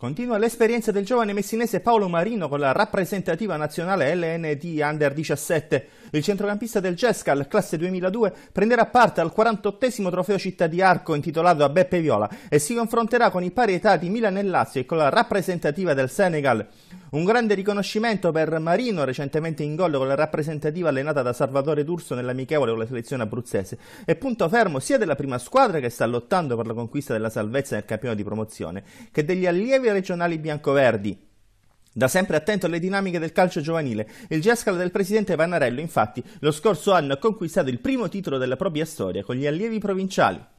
Continua l'esperienza del giovane messinese Paolo Marino con la rappresentativa nazionale LND Under 17. Il centrocampista del Jescal, classe 2002, prenderà parte al 48 trofeo Città di Arco intitolato a Beppe Viola e si confronterà con i pari età di Milan e Lazio e con la rappresentativa del Senegal. Un grande riconoscimento per Marino, recentemente in gol con la rappresentativa allenata da Salvatore D'Urso nell'amichevole con la selezione abruzzese. E punto fermo sia della prima squadra che sta lottando per la conquista della salvezza nel campionato di promozione, che degli allievi regionali biancoverdi, da sempre attento alle dinamiche del calcio giovanile, il Gescal del presidente Vannarello infatti lo scorso anno ha conquistato il primo titolo della propria storia con gli allievi provinciali.